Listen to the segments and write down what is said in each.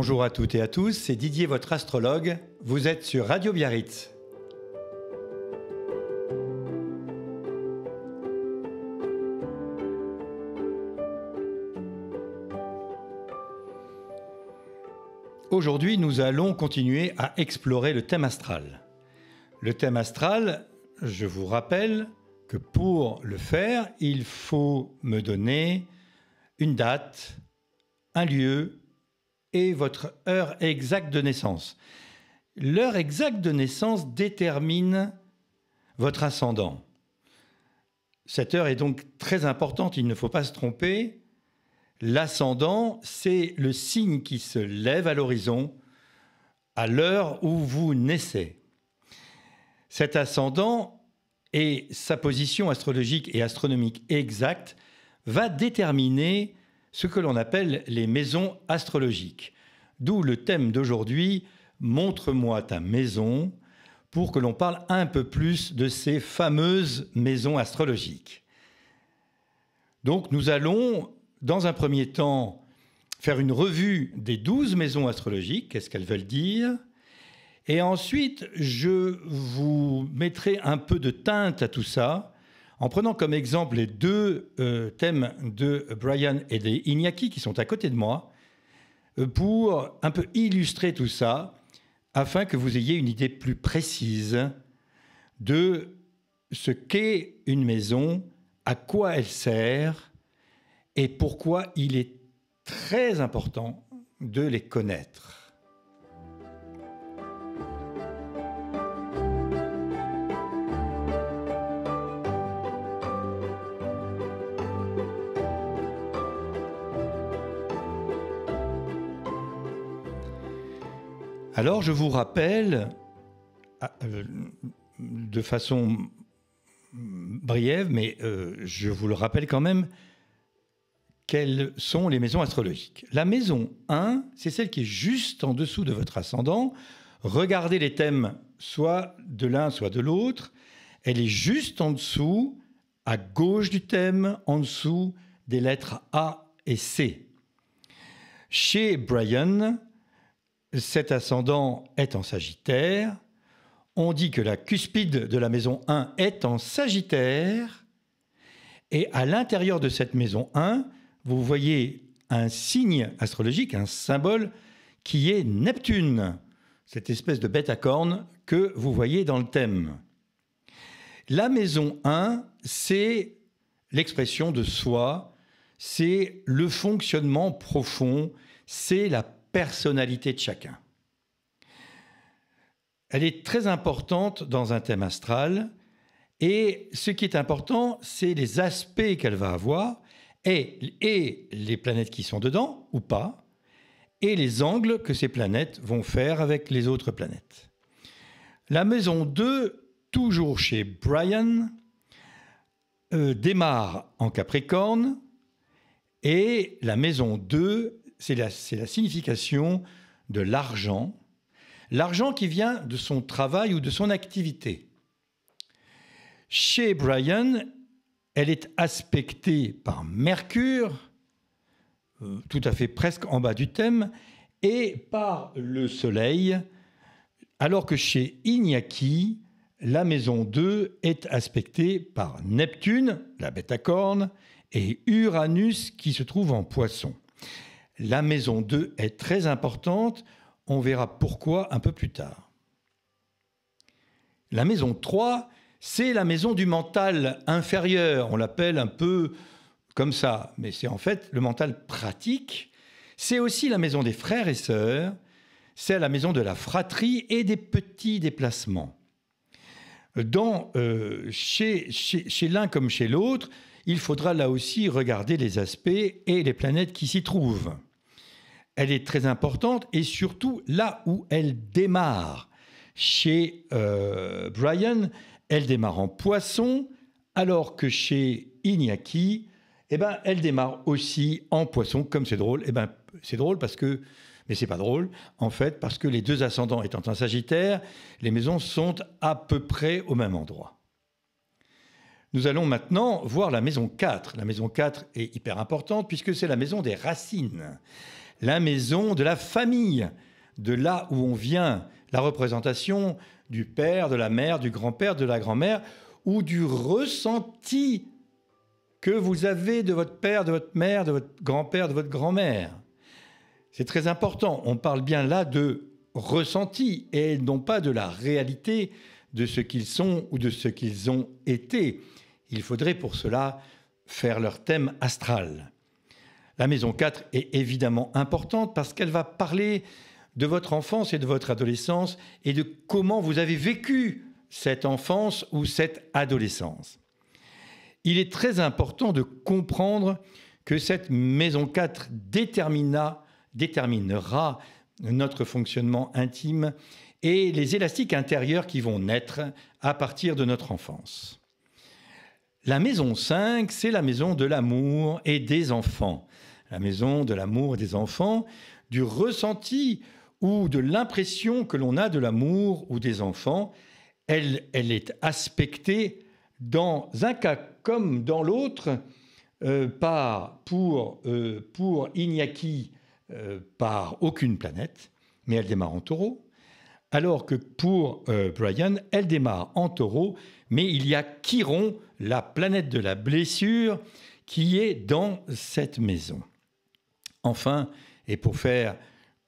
Bonjour à toutes et à tous, c'est Didier votre astrologue, vous êtes sur Radio Biarritz. Aujourd'hui, nous allons continuer à explorer le thème astral. Le thème astral, je vous rappelle que pour le faire, il faut me donner une date, un lieu, et votre heure exacte de naissance. L'heure exacte de naissance détermine votre ascendant. Cette heure est donc très importante, il ne faut pas se tromper. L'ascendant, c'est le signe qui se lève à l'horizon à l'heure où vous naissez. Cet ascendant et sa position astrologique et astronomique exacte va déterminer ce que l'on appelle les maisons astrologiques. D'où le thème d'aujourd'hui, Montre-moi ta maison, pour que l'on parle un peu plus de ces fameuses maisons astrologiques. Donc nous allons, dans un premier temps, faire une revue des douze maisons astrologiques, qu'est-ce qu'elles veulent dire, et ensuite je vous mettrai un peu de teinte à tout ça, en prenant comme exemple les deux euh, thèmes de Brian et des Iñaki qui sont à côté de moi, euh, pour un peu illustrer tout ça, afin que vous ayez une idée plus précise de ce qu'est une maison, à quoi elle sert et pourquoi il est très important de les connaître. Alors je vous rappelle, ah, euh, de façon briève, mais euh, je vous le rappelle quand même, quelles sont les maisons astrologiques. La maison 1, c'est celle qui est juste en dessous de votre ascendant. Regardez les thèmes soit de l'un, soit de l'autre. Elle est juste en dessous, à gauche du thème, en dessous des lettres A et C. Chez Brian, cet ascendant est en Sagittaire. On dit que la cuspide de la maison 1 est en Sagittaire. Et à l'intérieur de cette maison 1, vous voyez un signe astrologique, un symbole qui est Neptune, cette espèce de bête à cornes que vous voyez dans le thème. La maison 1, c'est l'expression de soi, c'est le fonctionnement profond, c'est la personnalité de chacun. Elle est très importante dans un thème astral, et ce qui est important, c'est les aspects qu'elle va avoir, et, et les planètes qui sont dedans, ou pas, et les angles que ces planètes vont faire avec les autres planètes. La maison 2, toujours chez Brian, euh, démarre en Capricorne et la maison 2 c'est la, signification de l'argent, l'argent qui vient de son travail ou de son activité. Chez Brian, elle est aspectée par Mercure, euh, tout à fait presque en bas du thème, et par le Soleil, alors que chez Iñaki, la maison 2 est aspectée par Neptune, la bête à cornes, et Uranus qui se trouve en poisson. La maison 2 est très importante, on verra pourquoi un peu plus tard. La maison 3, c'est la maison du mental inférieur, on l'appelle un peu comme ça, mais c'est en fait le mental pratique. C'est aussi la maison des frères et sœurs, c'est la maison de la fratrie et des petits déplacements. Dans, euh, chez l'un comme chez l'autre, il faudra là aussi regarder les aspects et les planètes qui s'y trouvent elle est très importante et surtout là où elle démarre. Chez euh, Brian, elle démarre en poisson, alors que chez Iñaki, eh ben, elle démarre aussi en poisson, comme c'est drôle. Eh ben, c'est drôle parce que, mais c'est pas drôle, en fait, parce que les deux ascendants étant un Sagittaire, les maisons sont à peu près au même endroit. Nous allons maintenant voir la maison 4. La maison 4 est hyper importante puisque c'est la maison des racines la maison de la famille, de là où on vient, la représentation du père, de la mère, du grand-père, de la grand-mère, ou du ressenti que vous avez de votre père, de votre mère, de votre grand-père, de votre grand-mère. C'est très important. On parle bien là de ressenti et non pas de la réalité de ce qu'ils sont ou de ce qu'ils ont été. Il faudrait pour cela faire leur thème astral. La maison 4 est évidemment importante parce qu'elle va parler de votre enfance et de votre adolescence et de comment vous avez vécu cette enfance ou cette adolescence. Il est très important de comprendre que cette maison 4 déterminera notre fonctionnement intime et les élastiques intérieurs qui vont naître à partir de notre enfance. La maison 5, c'est la maison de l'amour et des enfants la maison, de l'amour des enfants, du ressenti ou de l'impression que l'on a de l'amour ou des enfants, elle, est aspectée dans un cas comme dans l'autre, euh, pour, euh, euh, par aucune planète, mais elle démarre en taureau, alors que pour Brian, elle démarre en taureau, mais il y a Chiron, la planète de la blessure, qui est dans cette maison enfin, et pour faire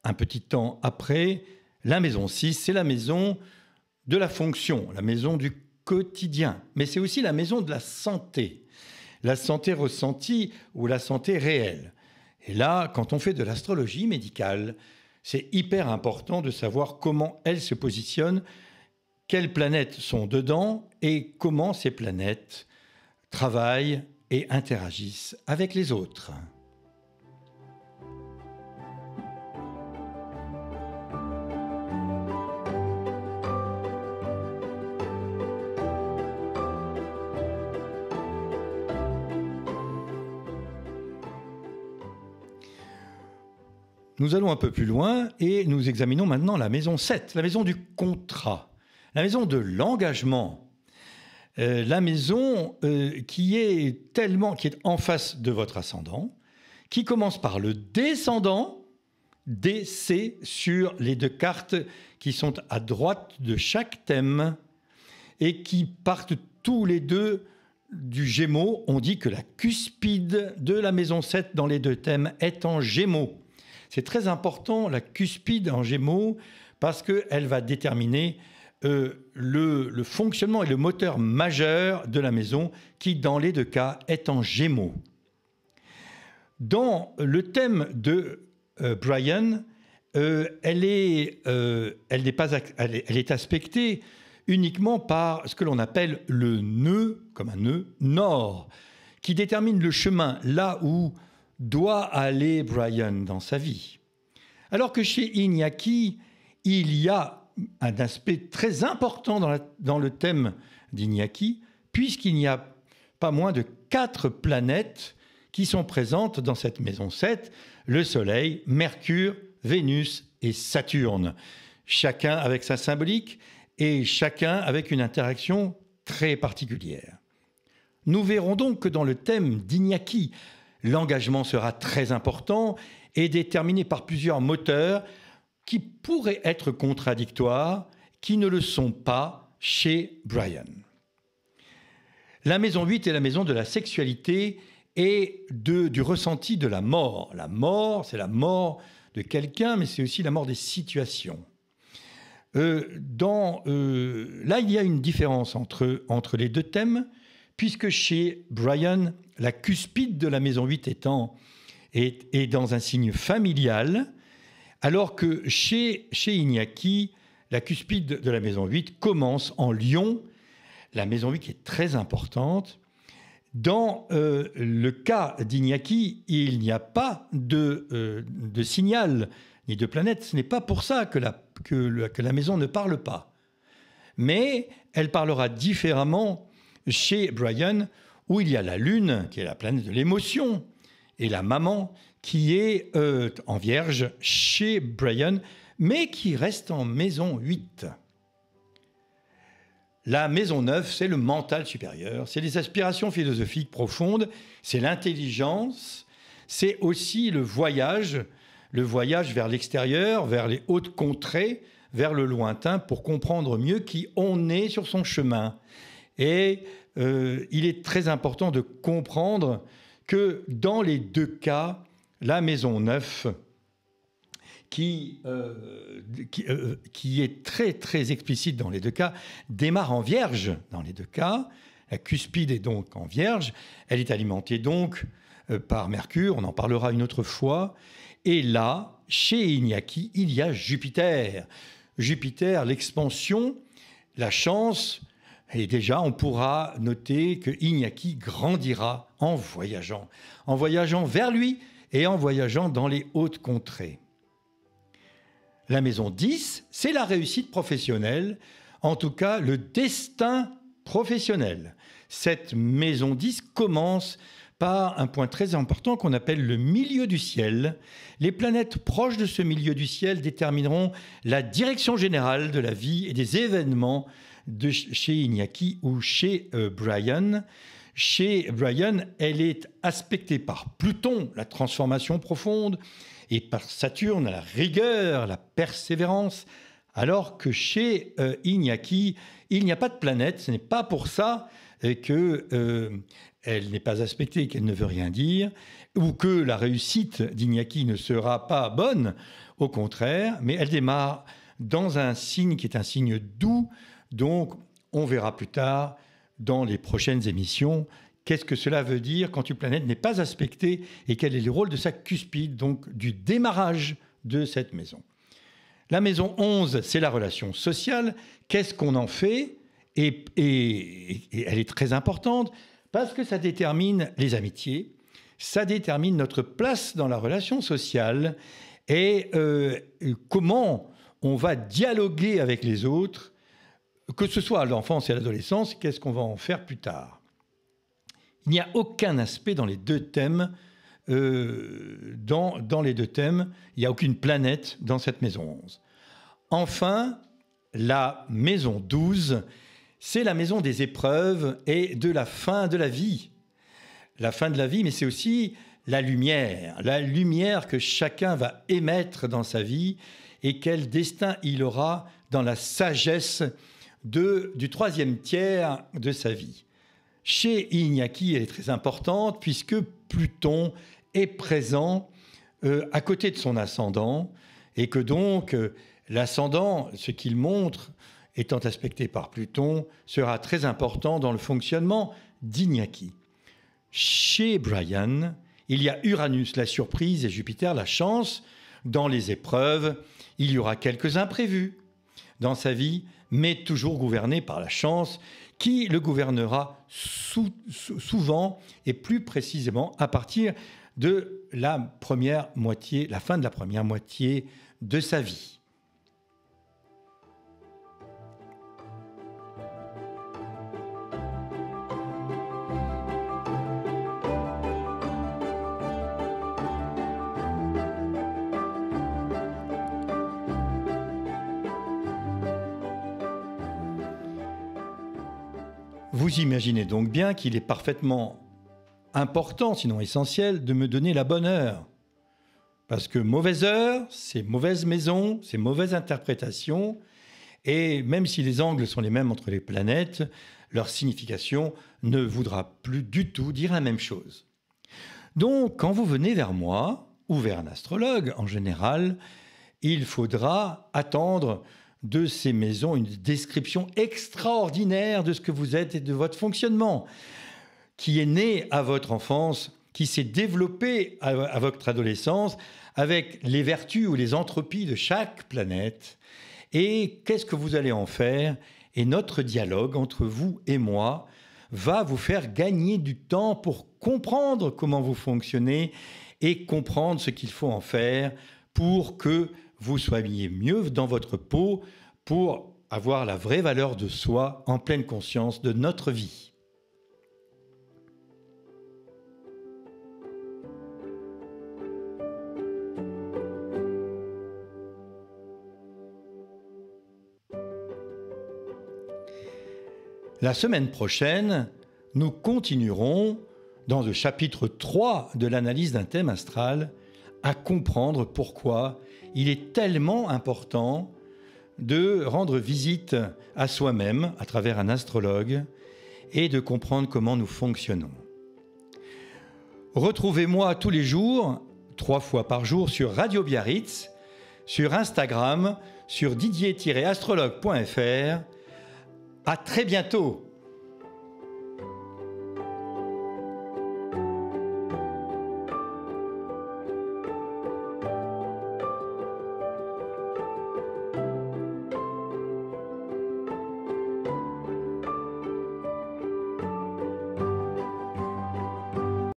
un petit temps après, la maison 6, c'est la maison de la fonction, la maison du quotidien, mais c'est aussi la maison de la santé, la santé ressentie ou la santé réelle. Et là, quand on fait de l'astrologie médicale, c'est hyper important de savoir comment elle se positionne, quelles planètes sont dedans et comment ces planètes travaillent et interagissent avec les autres. Nous allons un peu plus loin et nous examinons maintenant la maison 7, la maison du contrat, la maison de l'engagement. Euh, la maison euh, qui est tellement qui est en face de votre ascendant, qui commence par le descendant, DC sur les deux cartes qui sont à droite de chaque thème et qui partent tous les deux du Gémeaux. On dit que la cuspide de la maison 7 dans les deux thèmes est en Gémeaux. C'est très important, la cuspide en gémeaux, parce qu'elle va déterminer euh, le, fonctionnement et le moteur majeur de la maison, qui dans les deux cas est en gémeaux. Dans le thème de euh, Brian, euh, elle, elle, elle est aspectée uniquement par ce que l'on appelle le nœud, comme un nœud, nord, qui détermine le chemin là où doit aller Brian dans sa vie. Alors que chez Iñaki, il y a un aspect très important dans, le thème d'Iñaki, puisqu'il n'y a pas moins de quatre planètes qui sont présentes dans cette maison 7, le Soleil, Mercure, Vénus et Saturne, chacun avec sa symbolique et chacun avec une interaction très particulière. Nous verrons donc que dans le thème d'Iñaki, L'engagement sera très important et déterminé par plusieurs moteurs qui pourraient être contradictoires, qui ne le sont pas chez Brian. La maison 8 est la maison de la sexualité et du ressenti de la mort. La mort, c'est la mort de quelqu'un, mais c'est aussi la mort des situations. Euh, euh, là, il y a une différence entre les deux thèmes puisque chez Brian, la cuspide de la maison 8 étant, est, dans un signe familial, alors que chez, chez Iñaki, la cuspide de la maison 8 commence en lion, la maison 8 qui est très importante. Dans euh, le cas d'Iñaki, il n'y a pas euh, de, signal ni de planète. Ce n'est pas pour ça que la, que la, maison ne parle pas. Mais elle parlera différemment chez Brian, où il y a la Lune, qui est la planète de l'émotion, et la maman, qui est euh, en vierge chez Brian, mais qui reste en maison 8. La maison 9, c'est le mental supérieur, c'est les aspirations philosophiques profondes, c'est l'intelligence, c'est aussi le voyage, le voyage vers l'extérieur, vers les hautes contrées, vers le lointain, pour comprendre mieux qui on est sur son chemin. Et euh, il est très important de comprendre que dans les deux cas, la maison neuf, qui, euh, euh, qui, est très très explicite dans les deux cas, démarre en vierge dans les deux cas. La cuspide est donc en vierge, elle est alimentée donc par Mercure, on en parlera une autre fois. Et là, chez Iñaki, il y a Jupiter. Jupiter, l'expansion, la chance, et déjà, on pourra noter que Iñaki grandira en voyageant, en voyageant vers lui et en voyageant dans les hautes contrées. La maison 10, c'est la réussite professionnelle, en tout cas le destin professionnel. Cette maison 10 commence par un point très important qu'on appelle le milieu du ciel. Les planètes proches de ce milieu du ciel détermineront la direction générale de la vie et des événements chez Iñaki ou chez euh, Brian. Chez Brian, elle est aspectée par Pluton, la transformation profonde, et par Saturne, la rigueur, la persévérance, alors que chez euh, il n'y a pas de planète, ce n'est pas pour ça euh, que euh, elle n'est pas aspectée, qu'elle ne veut rien dire, ou que la réussite d'Iñaki ne sera pas bonne, au contraire, mais elle démarre dans un signe qui est un signe doux, donc, on verra plus tard dans les prochaines émissions qu'est-ce que cela veut dire quand une planète n'est pas aspectée et quel est le rôle de sa cuspide, donc du démarrage de cette maison. La maison 11, c'est la relation sociale. Qu'est-ce qu'on en fait et, elle est très importante parce que ça détermine les amitiés, ça détermine notre place dans la relation sociale et euh, comment on va dialoguer avec les autres que ce soit à l'enfance et à l'adolescence, qu'est-ce qu'on va en faire plus tard Il n'y a aucun aspect dans les deux thèmes. Euh, dans, dans les deux thèmes, il n'y a aucune planète dans cette maison 11. Enfin, la maison 12, c'est la maison des épreuves et de la fin de la vie. La fin de la vie, mais c'est aussi la lumière, la lumière que chacun va émettre dans sa vie et quel destin il aura dans la sagesse du troisième tiers de sa vie. Chez Ignaki, elle est très importante puisque Pluton est présent euh, à côté de son ascendant et que donc euh, l'ascendant, ce qu'il montre, étant aspecté par Pluton, sera très important dans le fonctionnement d'Ignaki. Chez Brian, il y a Uranus, la surprise, et Jupiter, la chance. Dans les épreuves, il y aura quelques imprévus dans sa vie, mais toujours gouverné par la chance, qui le gouvernera souvent et plus précisément à partir de la première moitié, la fin de la première moitié de sa vie. Vous imaginez donc bien qu'il est parfaitement important, sinon essentiel, de me donner la bonne heure. Parce que mauvaise heure, c'est mauvaise maison, c'est mauvaise interprétation. Et même si les angles sont les mêmes entre les planètes, leur signification ne voudra plus du tout dire la même chose. Donc, quand vous venez vers moi, ou vers un astrologue en général, il faudra attendre de ces maisons une description extraordinaire de ce que vous êtes et de votre fonctionnement, qui est né à votre enfance, qui s'est développé à, à votre adolescence, avec les vertus ou les entropies de chaque planète, et qu'est-ce que vous allez en faire. Et notre dialogue entre vous et moi va vous faire gagner du temps pour comprendre comment vous fonctionnez et comprendre ce qu'il faut en faire pour que vous soyez mieux dans votre peau pour avoir la vraie valeur de soi en pleine conscience de notre vie. La semaine prochaine, nous continuerons, dans le chapitre 3 de l'analyse d'un thème astral, à comprendre pourquoi il est tellement important de rendre visite à soi-même à travers un astrologue et de comprendre comment nous fonctionnons. Retrouvez-moi tous les jours, trois fois par jour, sur Radio Biarritz, sur Instagram, sur didier-astrologue.fr. À très bientôt